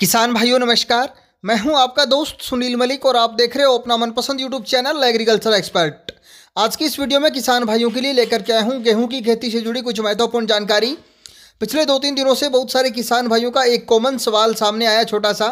किसान भाइयों नमस्कार मैं हूं आपका दोस्त सुनील मलिक और आप देख रहे हो अपना मनपसंद यूट्यूब चैनल एग्रीकल्चर एक्सपर्ट आज की इस वीडियो में किसान भाइयों के लिए लेकर के आया हूं गेहूं की खेती से जुड़ी कुछ महत्वपूर्ण जानकारी पिछले दो तीन दिनों से बहुत सारे किसान भाइयों का एक कॉमन सवाल सामने आया छोटा सा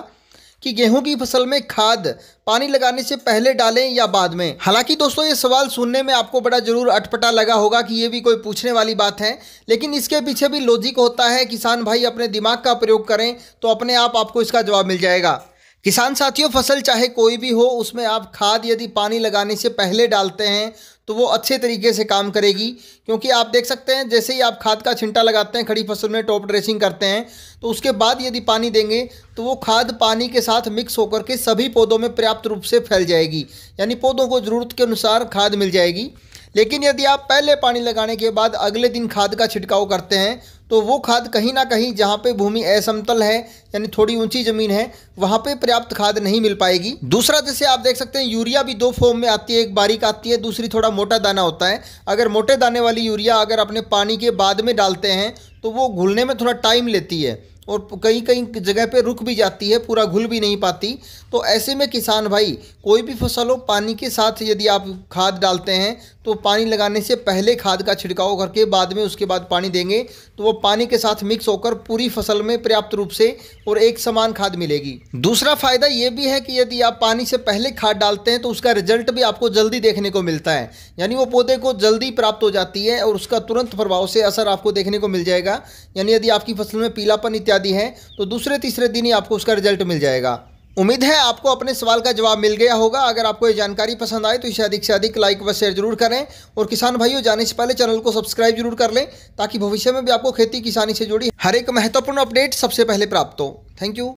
कि गेहूं की फसल में खाद पानी लगाने से पहले डालें या बाद में हालांकि दोस्तों ये सवाल सुनने में आपको बड़ा जरूर अटपटा लगा होगा कि ये भी कोई पूछने वाली बात है लेकिन इसके पीछे भी लॉजिक होता है किसान भाई अपने दिमाग का प्रयोग करें तो अपने आप आपको इसका जवाब मिल जाएगा किसान साथियों फसल चाहे कोई भी हो उसमें आप खाद यदि पानी लगाने से पहले डालते हैं तो वो अच्छे तरीके से काम करेगी क्योंकि आप देख सकते हैं जैसे ही आप खाद का छिंटा लगाते हैं खड़ी फसल में टॉप ड्रेसिंग करते हैं तो उसके बाद यदि पानी देंगे तो वो खाद पानी के साथ मिक्स होकर के सभी पौधों में पर्याप्त रूप से फैल जाएगी यानी पौधों को ज़रूरत के अनुसार खाद मिल जाएगी लेकिन यदि आप पहले पानी लगाने के बाद अगले दिन खाद का छिड़काव करते हैं तो वो खाद कहीं ना कहीं जहाँ पे भूमि असमतल है यानी थोड़ी ऊंची ज़मीन है वहाँ पे पर्याप्त खाद नहीं मिल पाएगी दूसरा जैसे आप देख सकते हैं यूरिया भी दो फॉर्म में आती है एक बारीक आती है दूसरी थोड़ा मोटा दाना होता है अगर मोटे दाने वाली यूरिया अगर अपने पानी के बाद में डालते हैं तो वो घुलने में थोड़ा टाइम लेती है और कहीं कहीं जगह पे रुक भी जाती है पूरा घुल भी नहीं पाती तो ऐसे में किसान भाई कोई भी फसल हो पानी के साथ यदि आप खाद डालते हैं तो पानी लगाने से पहले खाद का छिड़काव करके बाद में उसके बाद पानी देंगे तो वो पानी के साथ मिक्स होकर पूरी फसल में पर्याप्त रूप से और एक समान खाद मिलेगी दूसरा फ़ायदा ये भी है कि यदि आप पानी से पहले खाद डालते हैं तो उसका रिजल्ट भी आपको जल्दी देखने को मिलता है यानी वो पौधे को जल्दी प्राप्त हो जाती है और उसका तुरंत प्रभाव से असर आपको देखने को मिल जाएगा यानी यदि आपकी फसल में पीलापन इत्यादि इत्यादि हैं तो दूसरे तीसरे दिन ही आपको उसका रिजल्ट मिल जाएगा उम्मीद है आपको अपने सवाल का जवाब मिल गया होगा अगर आपको ये जानकारी पसंद आए तो इसे अधिक से अधिक लाइक व शेयर जरूर करें और किसान भाइयों जाने से पहले चैनल को सब्सक्राइब जरूर कर लें ताकि भविष्य में भी आपको खेती किसानी से जुड़ी हर एक महत्वपूर्ण अपडेट सबसे पहले प्राप्त हो थैंक यू